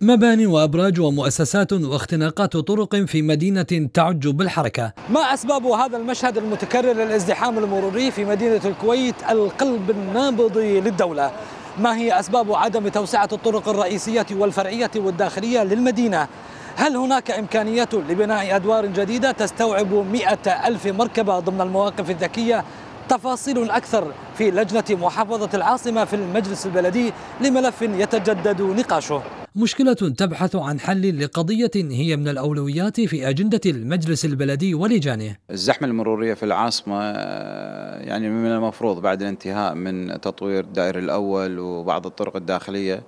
مباني وأبراج ومؤسسات واختناقات طرق في مدينة تعج بالحركة ما أسباب هذا المشهد المتكرر للازدحام المروري في مدينة الكويت القلب النابض للدولة ما هي أسباب عدم توسعة الطرق الرئيسية والفرعية والداخلية للمدينة هل هناك إمكانيات لبناء أدوار جديدة تستوعب مئة ألف مركبة ضمن المواقف الذكية تفاصيل أكثر في لجنة محافظة العاصمة في المجلس البلدي لملف يتجدد نقاشه مشكلة تبحث عن حل لقضية هي من الأولويات في أجندة المجلس البلدي ولجانه الزحمة المرورية في العاصمة آه، يعني من المفروض بعد الانتهاء من تطوير الدائر الأول وبعض الطرق الداخلية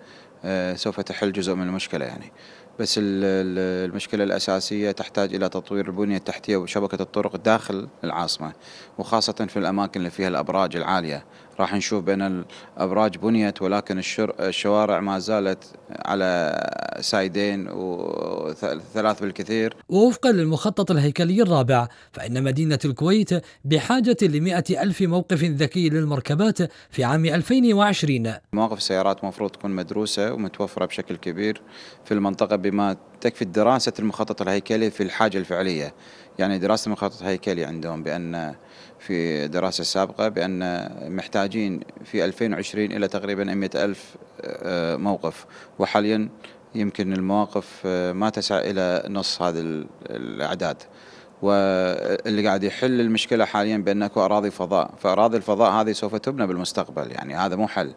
آه، سوف تحل جزء من المشكلة يعني بس المشكلة الأساسية تحتاج إلى تطوير البنية التحتية وشبكة الطرق داخل العاصمة وخاصة في الأماكن اللي فيها الأبراج العالية راح نشوف بأن الأبراج بنيت ولكن الشوارع ما زالت على سايدين وثلاث بالكثير ووفقا للمخطط الهيكلي الرابع فإن مدينة الكويت بحاجة لمئة ألف موقف ذكي للمركبات في عام 2020 مواقف السيارات مفروض تكون مدروسة ومتوفرة بشكل كبير في المنطقة بما تكفي دراسة المخطط الهيكلي في الحاجة الفعلية يعني دراسة المخطط الهيكلي عندهم بأن في دراسة سابقة بأن محتاجين في 2020 إلى تقريبا 100 ألف آه، موقف وحاليا يمكن المواقف آه، ما تسعى إلى نص هذه الأعداد واللي قاعد يحل المشكله حاليا بان اكو اراضي فضاء، فاراضي الفضاء هذه سوف تبنى بالمستقبل يعني هذا مو حل،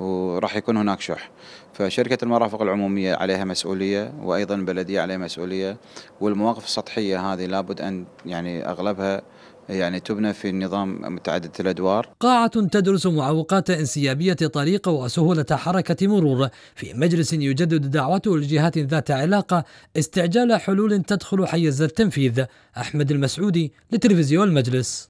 وراح يكون هناك شح فشركة المرافق العمومية عليها مسؤولية وأيضا البلدية عليها مسؤولية والمواقف السطحية هذه لابد أن يعني أغلبها يعني تبنى في نظام متعدد الادوار. قاعة تدرس معوقات انسيابية طريق وسهولة حركة مرور في مجلس يجدد دعوته لجهات ذات علاقة استعجال حلول تدخل حيز التنفيذ. احمد المسعودي لتلفزيون المجلس.